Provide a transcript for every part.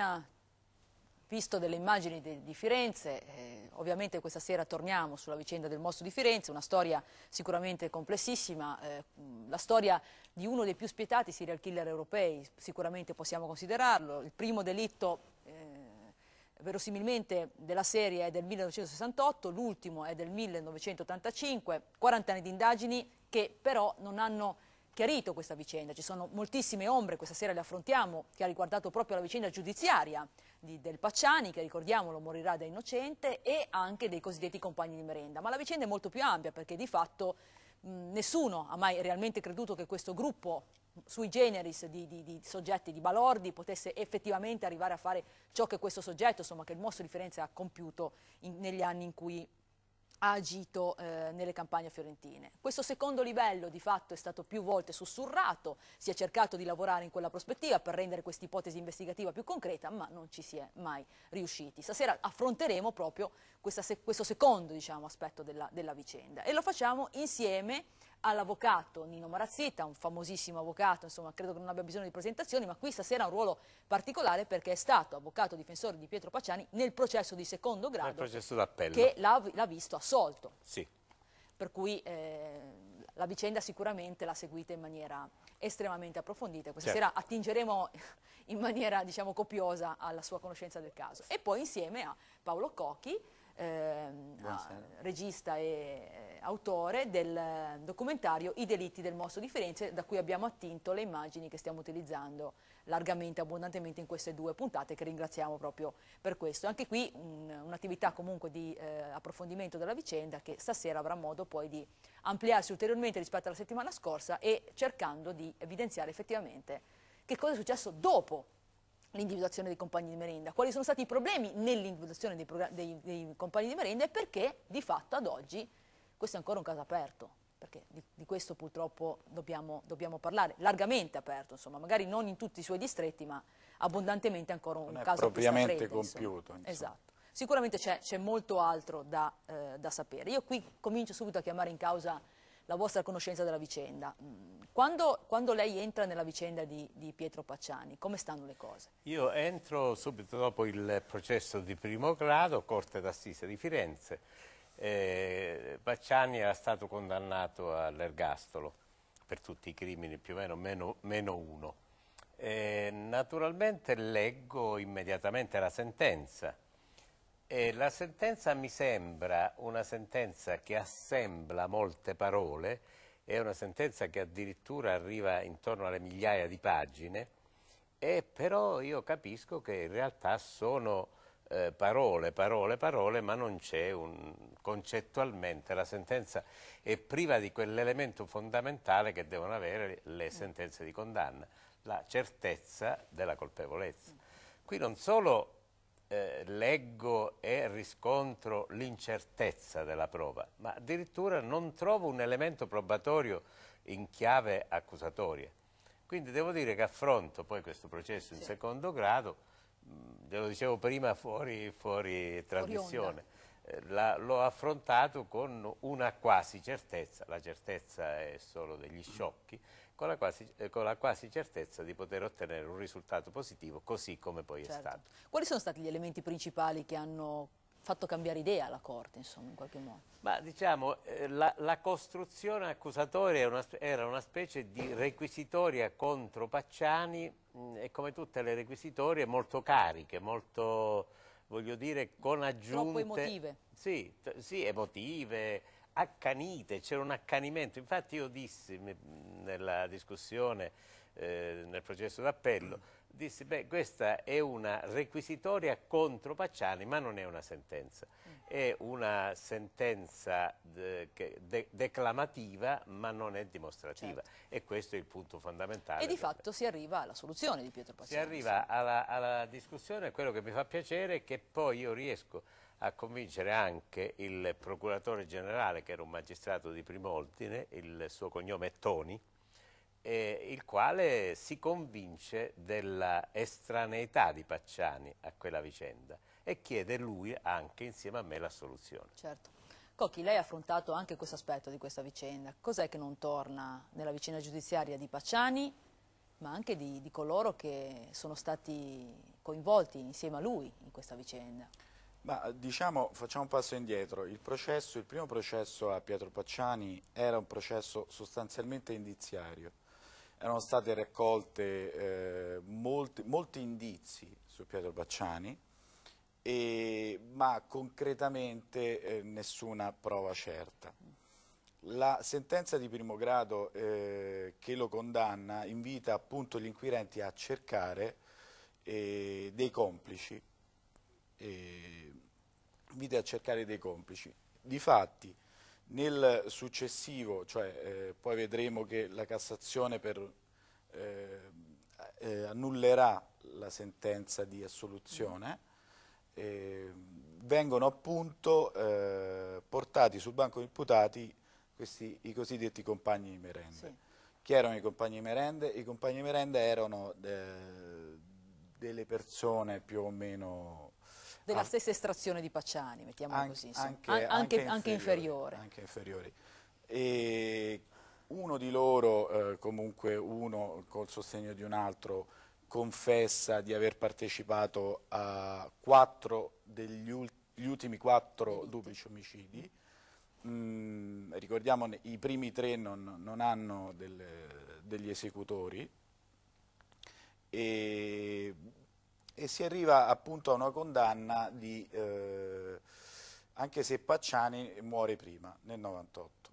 appena visto delle immagini de, di Firenze, eh, ovviamente questa sera torniamo sulla vicenda del mostro di Firenze, una storia sicuramente complessissima, eh, la storia di uno dei più spietati serial killer europei, sicuramente possiamo considerarlo, il primo delitto eh, verosimilmente della serie è del 1968, l'ultimo è del 1985, 40 anni di indagini che però non hanno chiarito questa vicenda, ci sono moltissime ombre, questa sera le affrontiamo, che ha riguardato proprio la vicenda giudiziaria di, del Pacciani, che ricordiamolo morirà da innocente, e anche dei cosiddetti compagni di merenda. Ma la vicenda è molto più ampia perché di fatto mh, nessuno ha mai realmente creduto che questo gruppo sui generis di, di, di, soggetti di Balordi potesse effettivamente arrivare a fare ciò che questo soggetto, insomma, che il Mosso di Firenze ha compiuto in, negli anni in cui ha agito eh, nelle campagne fiorentine. Questo secondo livello di fatto è stato più volte sussurrato, si è cercato di lavorare in quella prospettiva per rendere questa ipotesi investigativa più concreta, ma non ci si è mai riusciti. Stasera affronteremo proprio questa, questo secondo diciamo, aspetto della, della vicenda e lo facciamo insieme all'avvocato Nino Marazzetta, un famosissimo avvocato, insomma credo che non abbia bisogno di presentazioni, ma qui stasera ha un ruolo particolare perché è stato avvocato difensore di Pietro Paciani nel processo di secondo grado che l'ha visto assolto. Sì. Per cui eh, la vicenda sicuramente l'ha seguita in maniera estremamente approfondita. Questa certo. sera attingeremo in maniera diciamo, copiosa alla sua conoscenza del caso. E poi insieme a Paolo Cocchi, eh, regista e autore del documentario I delitti del mosso di Firenze, da cui abbiamo attinto le immagini che stiamo utilizzando largamente, abbondantemente in queste due puntate, che ringraziamo proprio per questo. Anche qui un'attività un comunque di eh, approfondimento della vicenda che stasera avrà modo poi di ampliarsi ulteriormente rispetto alla settimana scorsa e cercando di evidenziare effettivamente che cosa è successo dopo l'individuazione dei compagni di merenda, quali sono stati i problemi nell'individuazione dei, dei, dei, compagni di merenda e perché di fatto ad oggi questo è ancora un caso aperto perché di, di, questo purtroppo dobbiamo, dobbiamo, parlare, largamente aperto, insomma, magari non in tutti i suoi distretti, ma abbondantemente ancora un non caso propriamente strette, compiuto. Insomma. Esatto. Sicuramente c'è, molto altro da, eh, da, sapere. Io qui comincio subito a chiamare in causa la vostra conoscenza della vicenda. Mm, quando, quando lei entra nella vicenda di, di Pietro Pacciani, come stanno le cose? Io entro subito dopo il processo di primo grado, Corte d'Assise di Firenze, eh, Bacciani era stato condannato all'ergastolo per tutti i crimini, più o meno meno, meno uno. Eh, naturalmente leggo immediatamente la sentenza e la sentenza mi sembra una sentenza che assembla molte parole, è una sentenza che addirittura arriva intorno alle migliaia di pagine, e però io capisco che in realtà sono eh, parole, parole, parole, ma non c'è un... concettualmente la sentenza è priva di quell'elemento fondamentale che devono avere le sentenze di condanna, la certezza della colpevolezza. Qui non solo eh, leggo e riscontro l'incertezza della prova, ma addirittura non trovo un elemento probatorio in chiave accusatoria. Quindi devo dire che affronto poi questo processo in sì. secondo grado ve mm, lo dicevo prima fuori, fuori trasmissione, eh, l'ho affrontato con una quasi certezza, la certezza è solo degli sciocchi, con la, quasi, eh, con la quasi certezza di poter ottenere un risultato positivo così come poi certo. è stato. Quali sono stati gli elementi principali che hanno fatto cambiare idea alla Corte, insomma, in qualche modo. Ma diciamo, eh, la, la, costruzione accusatoria una, era una specie di requisitoria contro Pacciani mh, mm, e come tutte le requisitorie molto cariche, molto, voglio dire, con aggiunte... Troppo emotive. Sì, sì, emotive, accanite, c'era un accanimento. Infatti io dissi nella discussione, eh, nel processo d'appello, dissi beh questa è una requisitoria contro Pacciani ma non è una sentenza, mm. è una sentenza de de declamativa ma non è dimostrativa certo. e questo è il punto fondamentale. E di fatto si arriva alla soluzione di Pietro Pacciani. Si arriva alla, alla discussione e quello che mi fa piacere è che poi io riesco a convincere anche il procuratore generale, che era un magistrato di primo ordine, il suo cognome è Toni, eh, il quale si convince della estraneità di Pacciani a quella vicenda e chiede lui anche insieme a me la soluzione. Certo. Cocchi, lei ha affrontato anche questo aspetto di questa vicenda. Cos'è che non torna nella vicenda giudiziaria di Pacciani, ma anche di, di coloro che sono stati coinvolti insieme a lui in questa vicenda? Ma diciamo, facciamo un passo indietro, il, processo, il primo processo a Pietro Pacciani era un processo sostanzialmente indiziario, erano state raccolte eh, molti, molti, indizi su Pietro Pacciani, e, ma concretamente eh, nessuna prova certa. La sentenza di primo grado eh, che lo condanna invita appunto gli inquirenti a cercare eh, dei complici invita a cercare dei complici. Difatti, nel successivo, cioè eh, poi vedremo che la Cassazione per, eh, eh, annullerà la sentenza di assoluzione, eh, vengono appunto eh, portati sul banco di imputati questi, i cosiddetti compagni di merende. Sì. Chi erano i compagni di merende? I compagni di merende erano eh, delle persone più o meno della stessa estrazione di Pacciani, mettiamola an così, anche, an anche, anche, anche, inferiore. Anche inferiori. E uno di loro, eh, comunque uno col sostegno di un altro, confessa di aver partecipato a quattro degli ultimi quattro duplici omicidi. Mm, ricordiamo i primi tre non, non hanno del, degli esecutori e e si arriva appunto a una condanna di, eh, anche se Pacciani muore prima, nel 98.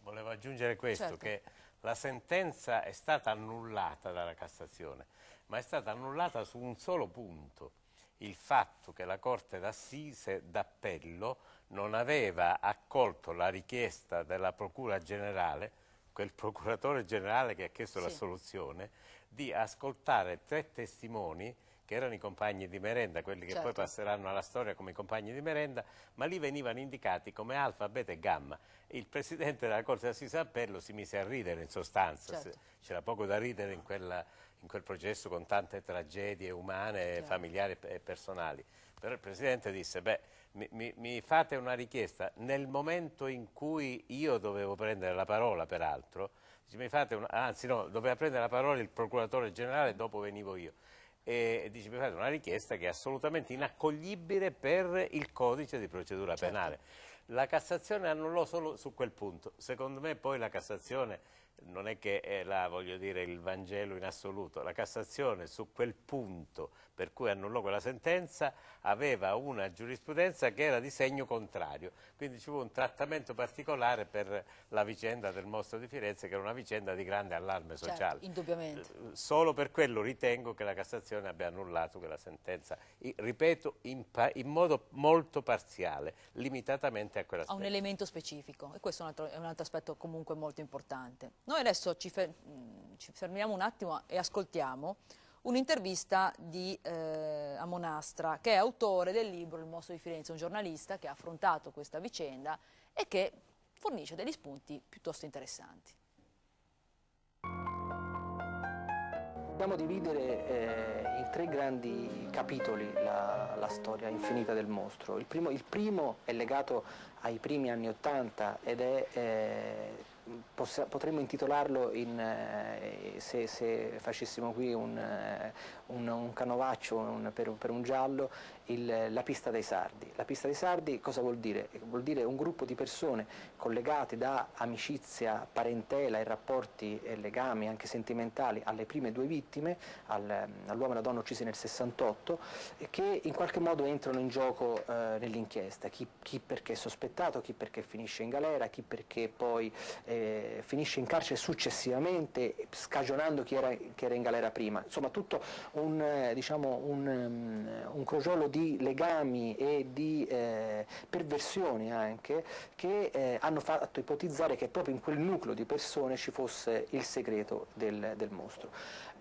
Volevo aggiungere questo, certo. che la sentenza è stata annullata dalla Cassazione, ma è stata annullata su un solo punto, il fatto che la Corte d'Assise d'Appello non aveva accolto la richiesta della Procura Generale quel procuratore generale che ha chiesto sì. la soluzione, di ascoltare tre testimoni che erano i compagni di merenda, quelli che certo. poi passeranno alla storia come i compagni di merenda, ma lì venivano indicati come alfa, beta e gamma. Il presidente della Corte d'Assise Appello si mise a ridere in sostanza, certo. c'era poco da ridere in, quella, in, quel processo con tante tragedie umane, certo. familiari e personali. Però il presidente disse, beh, mi, mi, fate una richiesta, nel momento in cui io dovevo prendere la parola, peraltro, una, anzi no, doveva prendere la parola il procuratore generale, dopo venivo io, e dice mi fate una richiesta che è assolutamente inaccoglibile per il codice di procedura certo. penale. Certo. La Cassazione annullò solo su quel punto, secondo me poi la Cassazione non è che è eh, là, voglio dire, il Vangelo in assoluto, la Cassazione su quel punto per cui annullò quella sentenza aveva una giurisprudenza che era di segno contrario, quindi ci fu un trattamento particolare per la vicenda del mostro di Firenze che era una vicenda di grande allarme certo, sociale. Certo, Solo per quello ritengo che la Cassazione abbia annullato quella sentenza, I, ripeto, in, in, modo molto parziale, limitatamente a quella sentenza. A un elemento specifico e questo è un altro, è un altro aspetto comunque molto importante. Noi adesso ci, fer mm, ci fermiamo un attimo e ascoltiamo un'intervista eh, Amonastra che è autore del libro Il mostro di Firenze, un giornalista che ha affrontato questa vicenda e che fornisce degli spunti piuttosto interessanti. Dobbiamo dividere eh, in tre grandi capitoli la, la, storia infinita del mostro. Il primo, il primo è legato ai primi anni Ottanta ed è eh, potremmo intitolarlo, in, eh, se, se, facessimo qui un, eh, un, un canovaccio un, per, per, un giallo il, la pista dei sardi. La pista dei sardi cosa vuol dire? Vuol dire un gruppo di persone collegate da amicizia, parentela e rapporti e legami anche sentimentali alle prime due vittime, al, all'uomo e alla donna uccisi nel 68, che in qualche modo entrano in gioco eh, nell'inchiesta, chi, chi, perché è sospettato, chi perché finisce in galera, chi perché poi eh, finisce in carcere successivamente, scagionando chi era, chi era in galera prima. Insomma, tutto un, eh, diciamo, un, mm, un crogiolo di legami e di eh, perversioni anche che eh, hanno fatto ipotizzare che proprio in quel nucleo di persone ci fosse il segreto del, del mostro.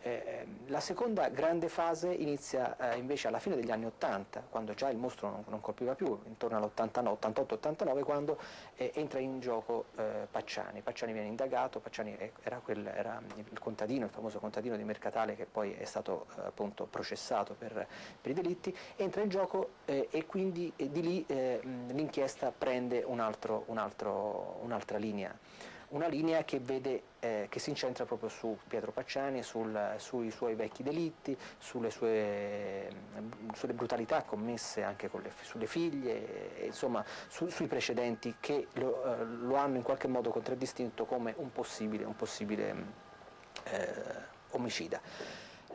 Eh, la seconda grande fase inizia eh, invece alla fine degli anni 80, quando già il mostro non, non colpiva più, intorno all'88-89, quando eh, entra in gioco eh, Pacciani. Pacciani viene indagato, Pacciani era, quel, era il, contadino, il famoso contadino di Mercatale che poi è stato eh, appunto, processato per, per, i delitti, entra in gioco eh, e quindi di lì l'inchiesta prende un altro, un altro, un'altra linea una linea che, vede, eh, che si incentra proprio su Pietro Pacciani, sul, sui suoi vecchi delitti, sulle, sue, mm, sulle brutalità commesse anche le, sulle figlie, e, insomma su, sui precedenti che lo, eh, lo, hanno in qualche modo contraddistinto come un possibile, un possibile mm, eh, omicida.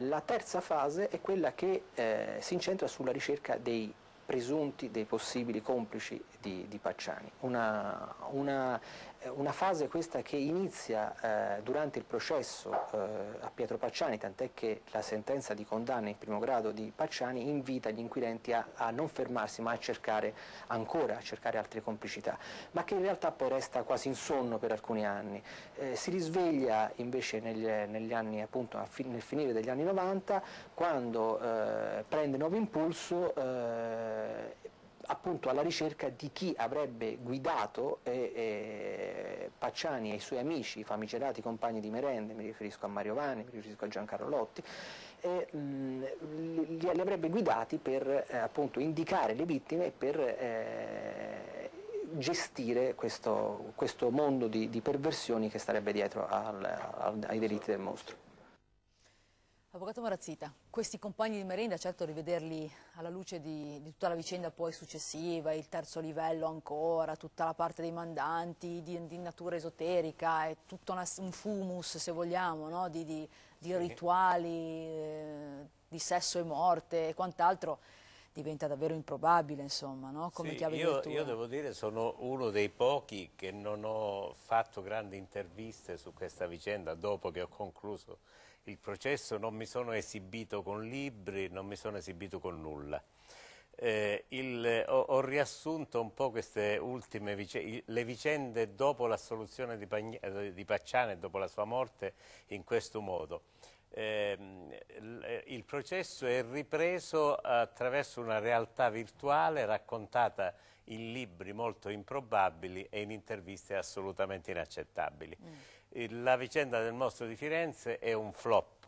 La terza fase è quella che eh, si incentra sulla ricerca dei presunti, dei possibili complici di, di Pacciani. Una, una eh, una fase questa che inizia eh, durante il processo eh, a Pietro Pacciani, tant'è che la sentenza di condanna in primo grado di Pacciani invita gli inquirenti a, a, non fermarsi ma a cercare ancora, a cercare altre complicità, ma che in realtà poi resta quasi in sonno per alcuni anni. Eh, si risveglia invece negli, negli anni, appunto, fi, nel finire degli anni 90 quando eh, prende nuovo impulso eh, appunto alla ricerca di chi avrebbe guidato eh, eh, Pacciani e i suoi amici, i famigerati compagni di merende, mi riferisco a Mario Vani, mi riferisco a Giancarlo Lotti, eh, li, li, avrebbe guidati per eh, appunto, indicare le vittime e per eh, gestire questo, questo mondo di, di, perversioni che starebbe dietro al, al, ai delitti del mostro. Avvocato Marazzita, questi compagni di merenda, certo rivederli alla luce di, di, tutta la vicenda poi successiva, il terzo livello ancora, tutta la parte dei mandanti, di, di natura esoterica, è tutto una, un fumus se vogliamo, no? di, di sì. rituali, eh, di sesso e morte e quant'altro, diventa davvero improbabile insomma, no? come sì, chiave io, di lettura. Io devo dire sono uno dei pochi che non ho fatto grandi interviste su questa vicenda dopo che ho concluso il processo, non mi sono esibito con libri, non mi sono esibito con nulla. Eh, il, ho, ho, riassunto un po' queste ultime vicende, le vicende dopo l'assoluzione di, eh, di, Pacciana e dopo la sua morte in questo modo. Ehm, eh, il processo è ripreso attraverso una realtà virtuale raccontata in libri molto improbabili e in interviste assolutamente inaccettabili. Mm. La vicenda del mostro di Firenze è un flop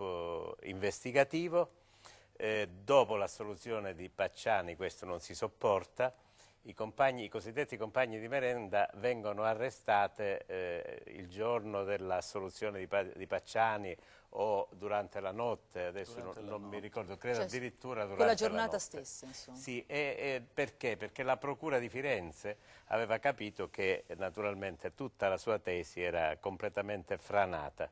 eh, investigativo, eh, dopo l'assoluzione di Pacciani questo non si sopporta, i, compagni, i, cosiddetti compagni di merenda vengono arrestate eh, il giorno dell'assoluzione di, di, Pacciani o durante la notte, adesso durante non, non notte. mi ricordo, credo cioè, addirittura durante la giornata la stessa. Insomma. Sì, e, e perché? Perché la Procura di Firenze aveva capito che naturalmente tutta la sua tesi era completamente franata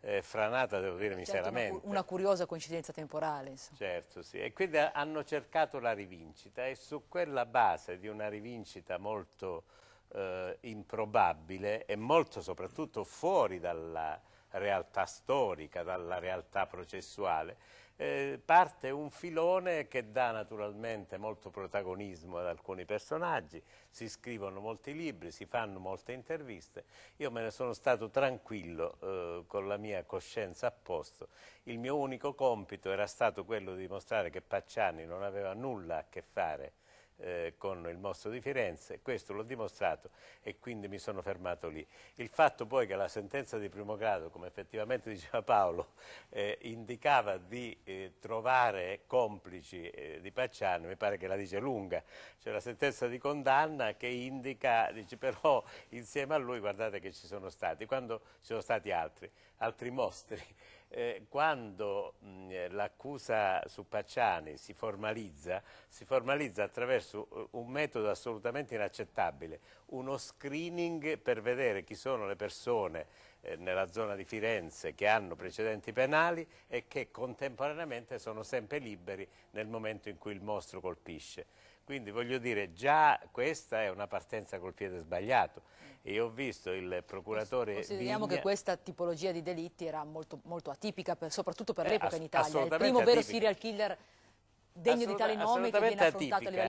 eh, franata, devo dire, certo, miseramente. Una, una, curiosa coincidenza temporale. Insomma. Certo, sì. E quindi hanno cercato la rivincita e su quella base di una rivincita molto eh, improbabile e molto soprattutto fuori dalla realtà storica, dalla realtà processuale, eh, parte un filone che dà naturalmente molto protagonismo ad alcuni personaggi, si scrivono molti libri, si fanno molte interviste, io me ne sono stato tranquillo eh, con la mia coscienza a posto, il mio unico compito era stato quello di dimostrare che Pacciani non aveva nulla a che fare eh, con il mostro di Firenze, questo l'ho dimostrato e quindi mi sono fermato lì. Il fatto poi che la sentenza di primo grado, come effettivamente diceva Paolo, eh, indicava di eh, trovare complici eh, di Pacciano, mi pare che la dice lunga, c'è la sentenza di condanna che indica, dice però insieme a lui guardate che ci sono stati, quando ci sono stati altri, altri mostri. Eh, quando mm, eh, l'accusa su Pacciani si formalizza, si formalizza attraverso eh, un metodo assolutamente inaccettabile, uno screening per vedere chi sono le persone nella zona di Firenze che hanno precedenti penali e che contemporaneamente sono sempre liberi nel momento in cui il mostro colpisce. Quindi voglio dire, già questa è una partenza col piede sbagliato. Io ho visto il procuratore Consideriamo Vigna... che questa tipologia di delitti era molto, molto atipica, per, soprattutto per eh, l'epoca in Italia. Il primo atipica. vero serial killer degno di tale nome che viene affrontato atipica. a livello